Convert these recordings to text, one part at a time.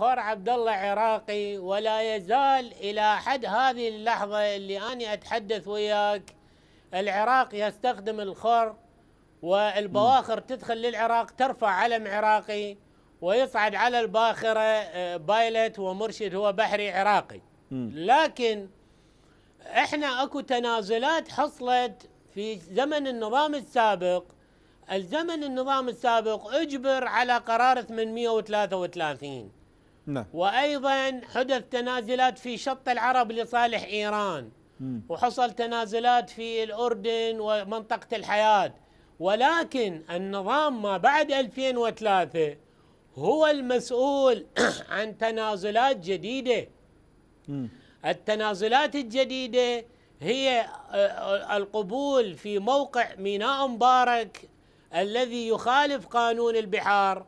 خور عبد الله عراقي ولا يزال إلى حد هذه اللحظة اللي أنا أتحدث وياك العراق يستخدم الخور والبواخر تدخل للعراق ترفع علم عراقي ويصعد على الباخرة آه، بايلت ومرشد هو بحري عراقي لكن احنا اكو تنازلات حصلت في زمن النظام السابق الزمن النظام السابق اجبر على قرار 833 نعم وأيضا حدث تنازلات في شط العرب لصالح إيران وحصل تنازلات في الأردن ومنطقة الحياة ولكن النظام ما بعد 2003 هو المسؤول عن تنازلات جديدة التنازلات الجديدة هي آه، آه، القبول في موقع ميناء مبارك الذي يخالف قانون البحار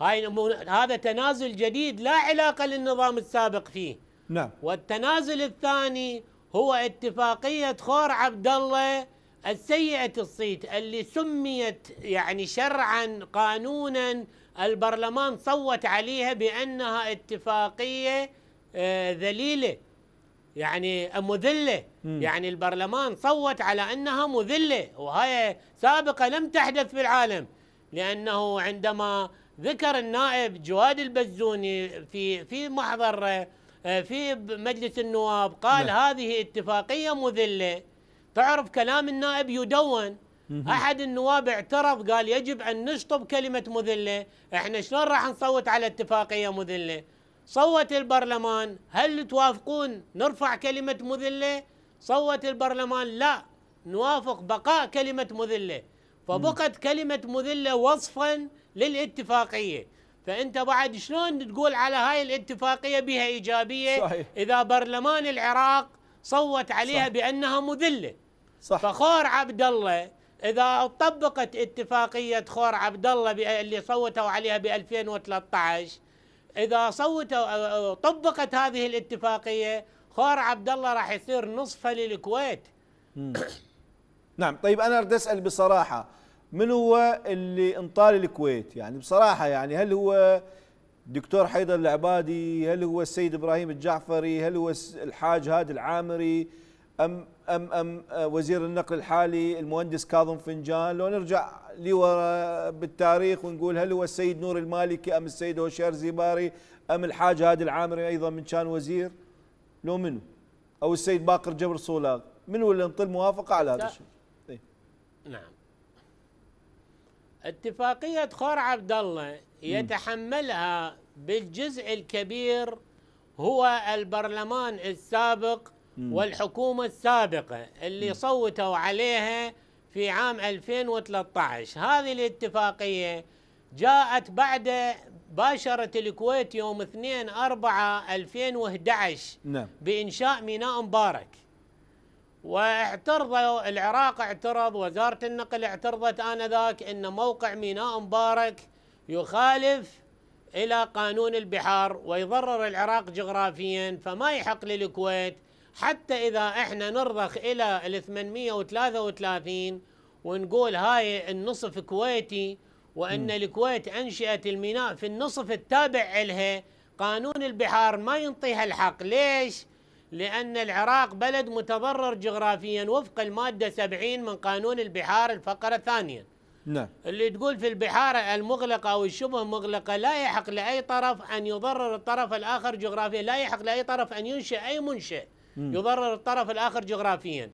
هاي هذا تنازل جديد لا علاقة للنظام السابق فيه نعم والتنازل الثاني هو اتفاقية خور عبد الله السيئة الصيت اللي سميت يعني شرعا قانونا البرلمان صوت عليها بأنها اتفاقية آه، ذليلة يعني مذلة م. يعني البرلمان صوت على أنها مذلة وهي سابقة لم تحدث في العالم لأنه عندما ذكر النائب جواد البزوني في في محضر آه، في مجلس النواب قال نعم. هذه اتفاقية مذلة تعرف كلام النائب يدون احد النواب اعترض قال يجب ان نشطب كلمه مذله، احنا شلون راح نصوت على اتفاقيه مذله؟ صوت البرلمان هل توافقون نرفع كلمه مذله؟ صوت البرلمان لا نوافق بقاء كلمه مذله، فبقت كلمة مذلة وصفا للاتفاقية فأنت بعد شلون تقول على هاي الاتفاقية بها إيجابية صحيح. إذا برلمان العراق صوت عليها صح. بأنها مذلة صح. فخور عبد الله إذا طبقت اتفاقية خور عبد الله اللي صوتوا عليها ب 2013 إذا صوتوا طبقت هذه الاتفاقية خور عبد الله راح يصير نصفه للكويت نعم طيب انا اريد اسال بصراحه من هو اللي انطال الكويت يعني بصراحه يعني هل هو دكتور حيدر العبادي هل هو السيد ابراهيم الجعفري هل هو الحاج هادي العامري ام ام ام آه، وزير النقل الحالي المهندس كاظم فنجان لو نرجع لورا بالتاريخ ونقول هل هو السيد نور المالكي ام السيد هوشير زيباري ام الحاج هادي العامري ايضا من كان وزير لو منو او السيد باقر جبر صولاغ منو اللي انطي الموافقه على هذا الشيء نعم اتفاقية خور عبد الله يتحملها بالجزء الكبير هو البرلمان السابق والحكومة السابقة اللي صوتوا عليها في عام 2013 هذه الاتفاقية جاءت بعد باشرت الكويت يوم 2 4 2011 نعم. بإنشاء ميناء مبارك واعترض العراق اعترض وزارة النقل اعترضت آنذاك أن موقع ميناء مبارك يخالف إلى قانون البحار ويضرر العراق جغرافيا فما يحق للكويت حتى إذا إحنا نرضخ إلى ال 833 ونقول هاي النصف كويتي وأن م. الكويت أنشئت الميناء في النصف التابع لها قانون البحار ما ينطيها الحق ليش؟ لأن العراق بلد متضرر جغرافيا وفق المادة 70 من قانون البحار الفقرة الثانية نعم اللي تقول في البحار المغلقة أو الشبه مغلقة لا يحق لأي طرف أن يضرر الطرف الآخر جغرافيا لا يحق لأي طرف أن ينشئ أي منشئ يضرر الطرف الآخر جغرافيا